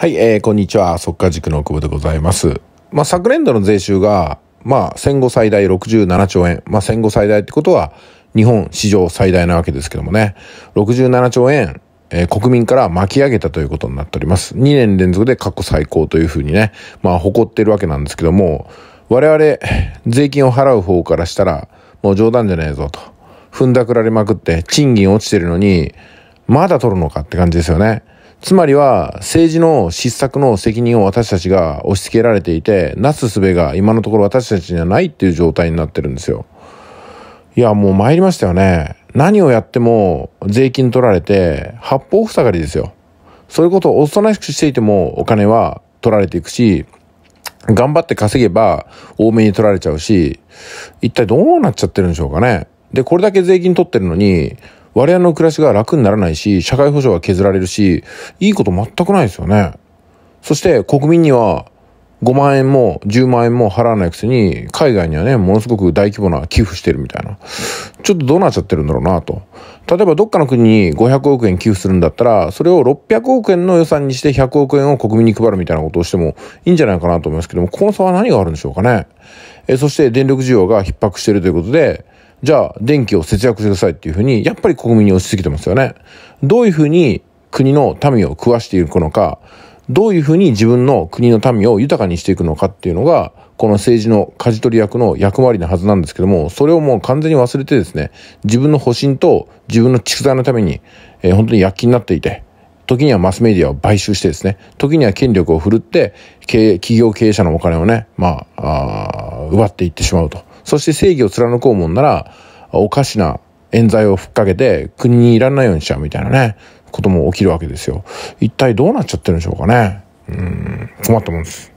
はい、えー、こんにちは。速か、塾の久保でございます。まあ、昨年度の税収が、まあ、戦後最大67兆円。まあ、戦後最大ってことは、日本史上最大なわけですけどもね。67兆円、えー、国民から巻き上げたということになっております。2年連続で過去最高というふうにね、まあ、誇ってるわけなんですけども、我々、税金を払う方からしたら、もう冗談じゃねえぞと。踏んだくられまくって、賃金落ちてるのに、まだ取るのかって感じですよね。つまりは政治の失策の責任を私たちが押し付けられていて、なすすべが今のところ私たちにはないっていう状態になってるんですよ。いや、もう参りましたよね。何をやっても税金取られて八方塞がりですよ。そういうことをおとなしくしていてもお金は取られていくし、頑張って稼げば多めに取られちゃうし、一体どうなっちゃってるんでしょうかね。で、これだけ税金取ってるのに、我々の暮らしが楽にならないし、社会保障が削られるし、いいこと全くないですよね。そして国民には5万円も10万円も払わないくせに、海外にはね、ものすごく大規模な寄付してるみたいな。ちょっとどうなっちゃってるんだろうなと。例えばどっかの国に500億円寄付するんだったら、それを600億円の予算にして100億円を国民に配るみたいなことをしてもいいんじゃないかなと思いますけども、この差は何があるんでしょうかね。えそして電力需要が逼迫しているということで、じゃあ電気を節約してくださいっていうふうに、やっぱり国民に押し付けてますよね。どういうふうに国の民を食わしていくのか、どういうふうに自分の国の民を豊かにしていくのかっていうのが、この政治の舵取り役の役割なはずなんですけども、それをもう完全に忘れてですね、自分の保身と自分の蓄財のために、えー、本当に躍起になっていて、時にはマスメディアを買収してですね、時には権力を振るって、企業経営者のお金をね、まあ、あ奪っていってしまうと。そして正義を貫こうもんなら、おかしな冤罪をふっかけて国にいらないようにしちゃうみたいなね、ことも起きるわけですよ。一体どうなっちゃってるんでしょうかね。うん、困ったもんです。